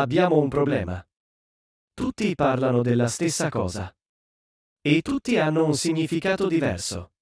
abbiamo un problema. Tutti parlano della stessa cosa. E tutti hanno un significato diverso.